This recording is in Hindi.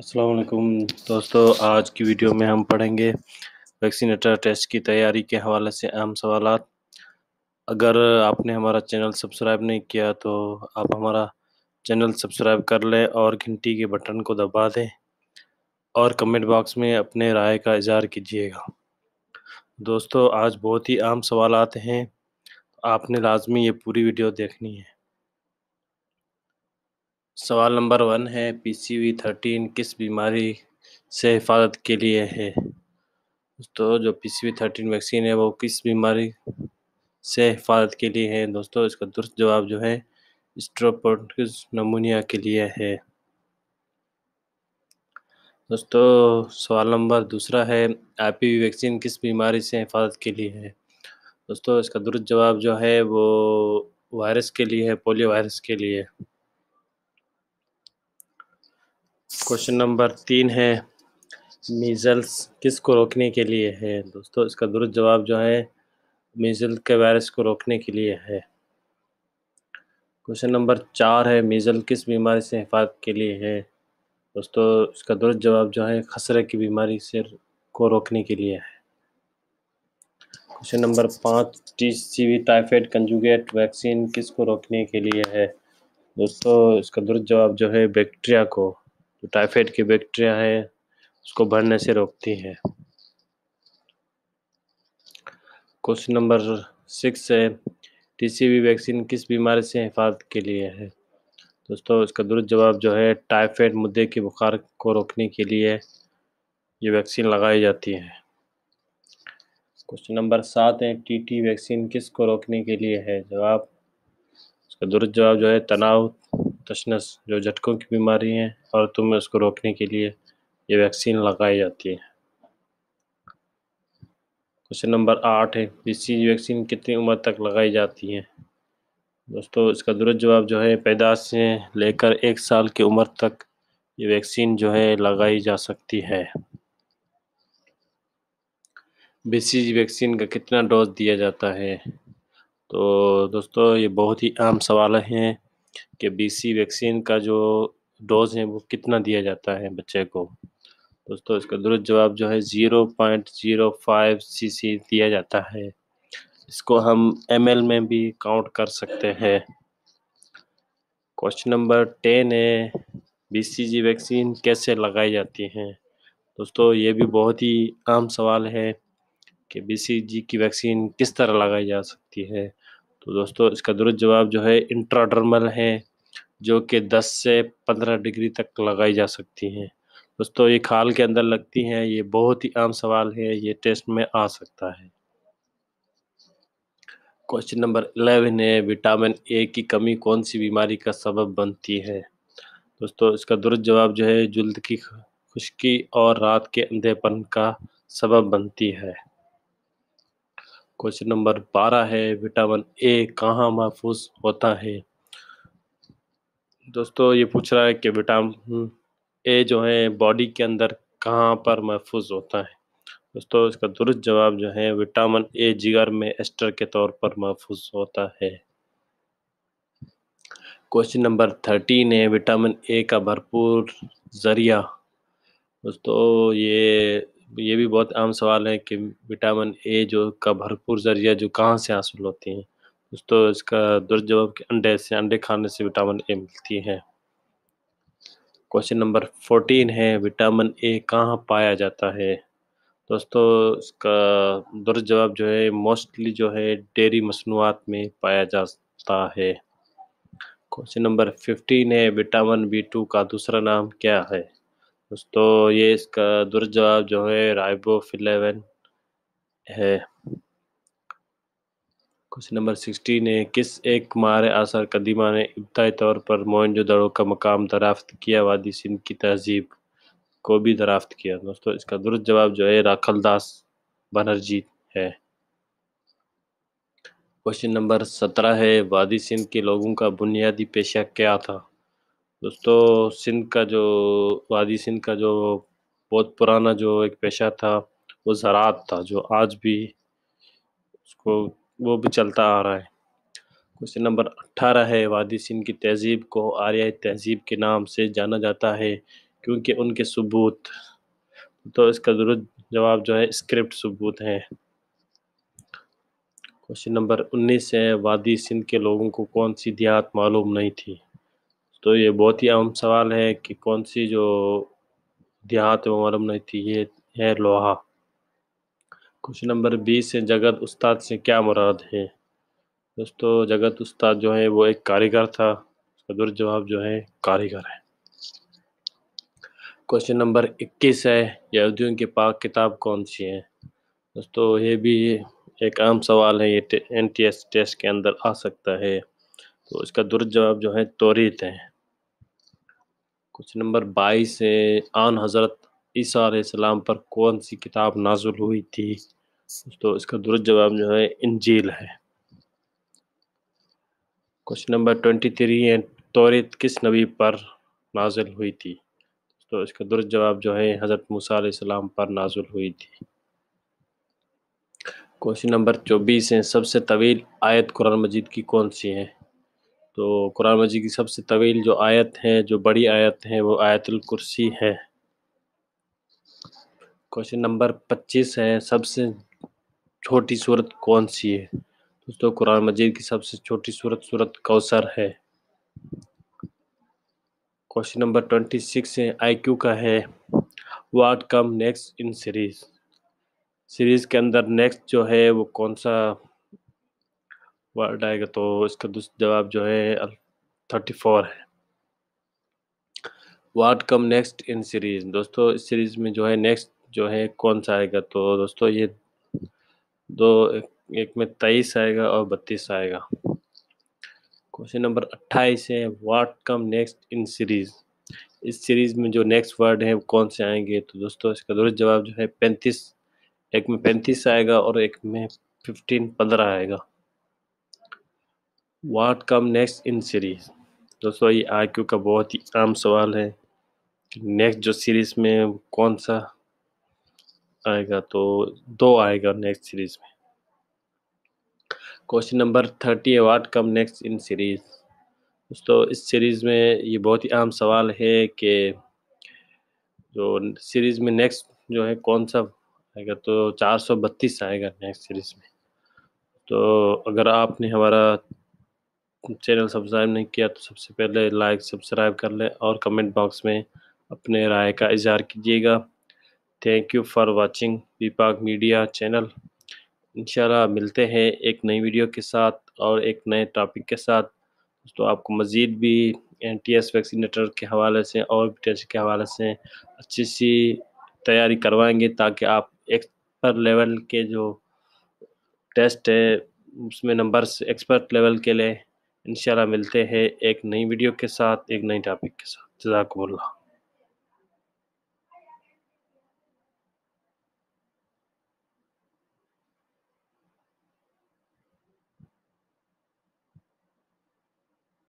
असलकुम दोस्तों आज की वीडियो में हम पढ़ेंगे वैक्सीनेटर टेस्ट की तैयारी के हवाले से अहम सवाल अगर आपने हमारा चैनल सब्सक्राइब नहीं किया तो आप हमारा चैनल सब्सक्राइब कर लें और घंटी के बटन को दबा दें और कमेंट बॉक्स में अपने राय का इजहार कीजिएगा दोस्तों आज बहुत ही आम सवाल हैं आपने लाजमी ये पूरी वीडियो देखनी है सवाल नंबर वन है पी सी वी थर्टीन किस बीमारी से हिफाजत के लिए है दोस्तों जो P C V thirteen vaccine है वो किस बीमारी से हिफाजत के लिए है दोस्तों इसका दुरुस्त जवाब जो है स्ट्रोपोटिस नमूनिया के लिए है दोस्तों सवाल नंबर दूसरा है वी वैक्सीन किस बीमारी से हिफाजत के लिए है दोस्तों इसका दुरुस्त जवाब जो है वो वायरस के लिए है पोलियो वायरस के लिए क्वेश्चन नंबर तीन है मीज़ल्स किसको रोकने के लिए है दोस्तों इसका दुरुस्त जवाब जो है मीज़ल के वायरस को रोकने के लिए है क्वेश्चन नंबर चार है मीज़ल किस बीमारी से हिफाजत के लिए है दोस्तों इसका दुरुस्त जवाब जो है खसरे की बीमारी से को रोकने के लिए है क्वेश्चन नंबर पाँच T C V typhoid conjugate vaccine किसको रोकने के लिए है दोस्तों इसका दुरुस्त जवाब जो है बैक्टीरिया को जो टाइफाइड की बैक्टीरिया है उसको बढ़ने से रोकती है क्वेश्चन नंबर सिक्स है वी वैक्सीन किस बीमारी से हिफाजत के लिए है दोस्तों इसका दुरुस्त जवाब जो है टाइफाइड मुद्दे के बुखार को रोकने के लिए ये वैक्सीन लगाई जाती है क्वेश्चन नंबर सात है टी टी वैक्सीन किस को रोकने के लिए है जवाब इसका दुरुस्त जवाब जो है तनाव तशनस जो झटकों की बीमारी है और तुम उसको रोकने के लिए ये वैक्सीन लगाई जाती है क्वेश्चन नंबर आठ है बीसी वैक्सीन कितनी उम्र तक लगाई जाती है दोस्तों इसका दुरुस्त जवाब जो है पैदाश से लेकर एक साल की उम्र तक ये वैक्सीन जो है लगाई जा सकती है बी वैक्सीन का कितना डोज दिया जाता है तो दोस्तों ये बहुत ही आम सवाल हैं कि बीसी वैक्सीन का जो डोज है वो कितना दिया जाता है बच्चे को दोस्तों इसका दुरुस्त जवाब जो है zero point zero five C C दिया जाता है इसको हम एम एल में भी काउंट कर सकते हैं क्वेश्चन नंबर टेन है बी सी जी वैक्सीन कैसे लगाई जाती हैं दोस्तों ये भी बहुत ही आम सवाल है कि बी सी जी की वैक्सीन किस तरह लगाई जा सकती है तो दोस्तों इसका दुरुस्त जवाब जो है इंट्राडर्मल है जो कि 10 से 15 डिग्री तक लगाई जा सकती हैं दोस्तों ये खाल के अंदर लगती हैं ये बहुत ही आम सवाल है ये टेस्ट में आ सकता है क्वेश्चन नंबर एलेवन है विटामिन ए की कमी कौन सी बीमारी का सबब बनती है दोस्तों इसका दुरुस्त जवाब जो है जुल्द की खुश्की और रात के अंधेपन का सबब बनती है क्वेश्चन नंबर बारह है विटामिन ए कहाँ महफूज होता है दोस्तों ये पूछ रहा है कि विटामिन ए जो है बॉडी के अंदर कहाँ पर महफूज होता है दोस्तों इसका दुरुस्त जवाब जो है विटामिन ए जिगर में एस्टर के तौर पर महफूज होता है क्वेश्चन नंबर थर्टीन है विटामिन ए का भरपूर ज़रिया दोस्तों ये ये भी बहुत आम सवाल है कि विटामिन ए जो का भरपूर जरिया जो कहाँ से हासिल होती हैं तो इसका दुरुस्त जवाब कि अंडे से अंडे खाने से विटामिन ए मिलती है क्वेश्चन नंबर फोर्टीन है विटामिन ए कहाँ पाया जाता है दोस्तों इसका दुर जवाब जो है मोस्टली जो है डेयरी मसनूआत में पाया जाता है क्वेश्चन नंबर फिफ्टीन है विटामिन बी टू का दूसरा नाम क्या है दोस्तों ये इसका दुर्ग जवाब जो है राइबोफिलेवन है क्वेश्चन नंबर सिक्सटीन है किस एक मार आसार कदीमा ने इब्तदाई तौर पर मोहनजो दड़ो का मकाम दराफ्त किया वादी सिंध की तहजीब को भी दराफ्त किया दोस्तों इसका दुरुस्त जवाब जो है राखल दास बनर्जी है क्वेश्चन नंबर सत्रह है वादी सिंध के लोगों का बुनियादी पेशा क्या था दोस्तों सिंध का जो वादी सिंध का जो बहुत पुराना जो एक पेशा था वो ज़रात था जो आज भी उसको वो भी चलता आ रहा है क्वेश्चन नंबर अट्ठारह है वादी सिंध की तहजीब को आर्या तहजीब के नाम से जाना जाता है क्योंकि उनके सबूत तो इसका दुरुस्त जवाब जो है स्क्रिप्ट सबूत है क्वेश्चन नंबर उन्नीस है वादी सिंध के लोगों को कौन सी देहात मालूम नहीं थी तो ये बहुत ही अहम सवाल है कि कौन सी जो देहात में मरम नहीं थी ये है लोहा क्वेश्चन नंबर बीस है जगत उस्ताद से क्या मुराद है दोस्तों जगत उस्ताद जो है वो एक कारीगर था उसका जवाब जो है कारीगर है क्वेश्चन नंबर इक्कीस है यहूदियों की पाक किताब कौन सी है दोस्तों ये भी एक आम सवाल है ये एन टी एस टेस्ट के अंदर आ सकता है तो इसका दुर् जवाब जो है तोरीत है क्वेश्चन नंबर बाईस है आन हज़रत सलाम पर कौन सी किताब नाजुल हुई थी तो इसका दुरुस्त जवाब जो है इंजील है क्वेश्चन नंबर ट्वेंटी थ्री है तोरित किस नबी पर नाजुल हुई थी तो इसका दुरुस्त जवाब जो है हज़रत सलाम पर नाजुल हुई थी क्वेश्चन नंबर चौबीस है सबसे तवील आयत कुरान मजीद की कौन सी है तो कुरान मजीद की सबसे तवील जो आयत हैं जो बड़ी आयत हैं वो आयतुल कुर्सी है क्वेश्चन नंबर पच्चीस है सबसे छोटी सूरत कौन सी है दोस्तों कुरान मजीद की सबसे छोटी सूरत सूरत कौसर है क्वेश्चन नंबर ट्वेंटी सिक्स है आई क्यू का है what come next in series series के अंदर नेक्स्ट जो है वो कौन सा वर्ड आएगा तो इसका जवाब जो है थर्टी फोर है what come next in series दोस्तों इस सीरीज में जो है नेक्स्ट जो है कौन सा आएगा तो दोस्तों ये दो एक में तेईस आएगा और बत्तीस आएगा क्वेश्चन नंबर अट्ठाईस है what come next in series इस सीरीज में जो नेक्स्ट वर्ड है कौन से आएंगे तो दोस्तों इसका दुरुस्त जवाब जो है पैंतीस एक में पैंतीस आएगा और एक में फिफ्टीन पंद्रह आएगा वाट कम नेक्स्ट इन सीरीज दोस्तों ये आई क्यू का बहुत ही आम सवाल है नेक्स्ट जो सीरीज में कौन सा आएगा तो दो आएगा नेक्स्ट सीरीज में क्वेश्चन नंबर थर्टी है what come next in series दोस्तों इस सीरीज़ में ये बहुत ही आम सवाल है कि जो सीरीज़ में नेक्स्ट जो है कौन सा आएगा तो चार सौ बत्तीस आएगा नेक्स्ट सीरीज़ में तो अगर आपने हमारा चैनल सब्सक्राइब नहीं किया तो सबसे पहले लाइक सब्सक्राइब कर लें और कमेंट बॉक्स में अपने राय का इजहार कीजिएगा thank you for watching Vipak media channel इंशाल्लाह मिलते हैं एक नई वीडियो के साथ और एक नए टॉपिक के साथ तो आपको मज़ीद भी एन टी एस वैक्सीनेटर के हवाले से और टेस्ट के हवाले से अच्छी सी तैयारी करवाएंगे ताकि आप एक्सपर्ट लेवल के जो टेस्ट है उसमें नंबर्स एक्सपर्ट लेवल के लिए इंशाल्लाह मिलते हैं एक नई वीडियो के साथ एक नई टॉपिक के साथ जजाकबल्ला